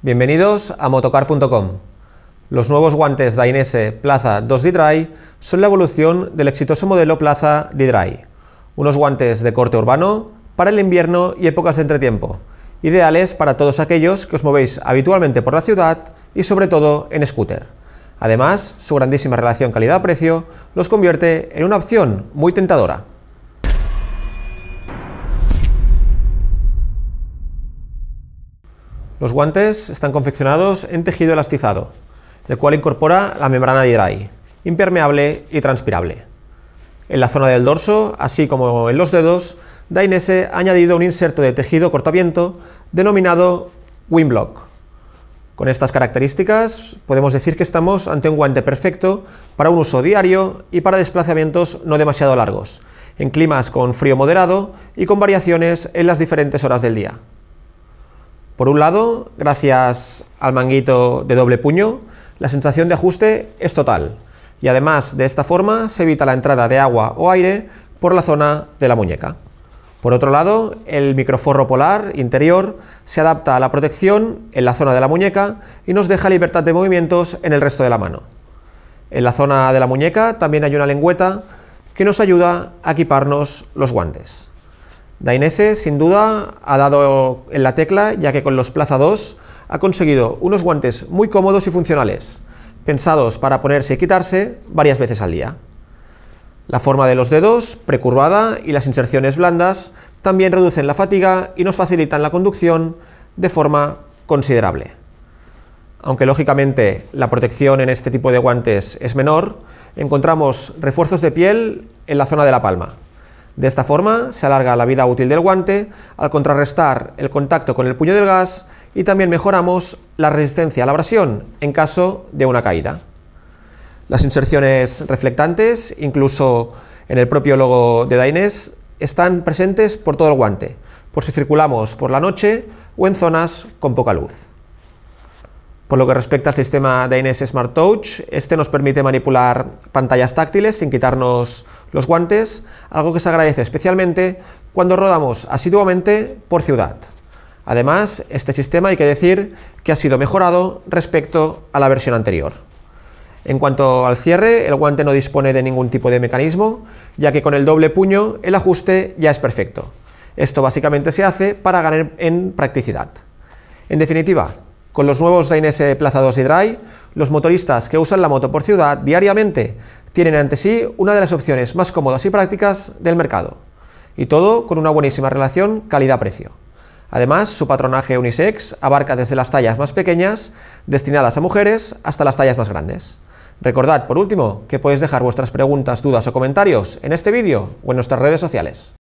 Bienvenidos a motocar.com. Los nuevos guantes Dainese Plaza 2 D-Dry son la evolución del exitoso modelo Plaza D-Dry, unos guantes de corte urbano para el invierno y épocas de entretiempo, ideales para todos aquellos que os movéis habitualmente por la ciudad y sobre todo en scooter. Además, su grandísima relación calidad-precio los convierte en una opción muy tentadora. Los guantes están confeccionados en tejido elastizado, el cual incorpora la membrana de impermeable y transpirable. En la zona del dorso, así como en los dedos, Dainese ha añadido un inserto de tejido cortaviento denominado WindBlock. Con estas características podemos decir que estamos ante un guante perfecto para un uso diario y para desplazamientos no demasiado largos, en climas con frío moderado y con variaciones en las diferentes horas del día. Por un lado, gracias al manguito de doble puño, la sensación de ajuste es total y además de esta forma se evita la entrada de agua o aire por la zona de la muñeca. Por otro lado, el microforro polar interior se adapta a la protección en la zona de la muñeca y nos deja libertad de movimientos en el resto de la mano. En la zona de la muñeca también hay una lengüeta que nos ayuda a equiparnos los guantes. Dainese sin duda ha dado en la tecla ya que con los Plaza 2 ha conseguido unos guantes muy cómodos y funcionales, pensados para ponerse y quitarse varias veces al día. La forma de los dedos, precurvada, y las inserciones blandas también reducen la fatiga y nos facilitan la conducción de forma considerable. Aunque lógicamente la protección en este tipo de guantes es menor, encontramos refuerzos de piel en la zona de la palma, de esta forma se alarga la vida útil del guante al contrarrestar el contacto con el puño del gas y también mejoramos la resistencia a la abrasión en caso de una caída. Las inserciones reflectantes, incluso en el propio logo de Dainese, están presentes por todo el guante, por si circulamos por la noche o en zonas con poca luz. Por lo que respecta al sistema de DNS Smart Touch, este nos permite manipular pantallas táctiles sin quitarnos los guantes, algo que se agradece especialmente cuando rodamos asiduamente por ciudad. Además, este sistema hay que decir que ha sido mejorado respecto a la versión anterior. En cuanto al cierre, el guante no dispone de ningún tipo de mecanismo, ya que con el doble puño el ajuste ya es perfecto. Esto básicamente se hace para ganar en practicidad. En definitiva, con los nuevos Dainese Plaza 2 y Dry, los motoristas que usan la moto por ciudad diariamente tienen ante sí una de las opciones más cómodas y prácticas del mercado. Y todo con una buenísima relación calidad-precio. Además, su patronaje unisex abarca desde las tallas más pequeñas, destinadas a mujeres, hasta las tallas más grandes. Recordad, por último, que podéis dejar vuestras preguntas, dudas o comentarios en este vídeo o en nuestras redes sociales.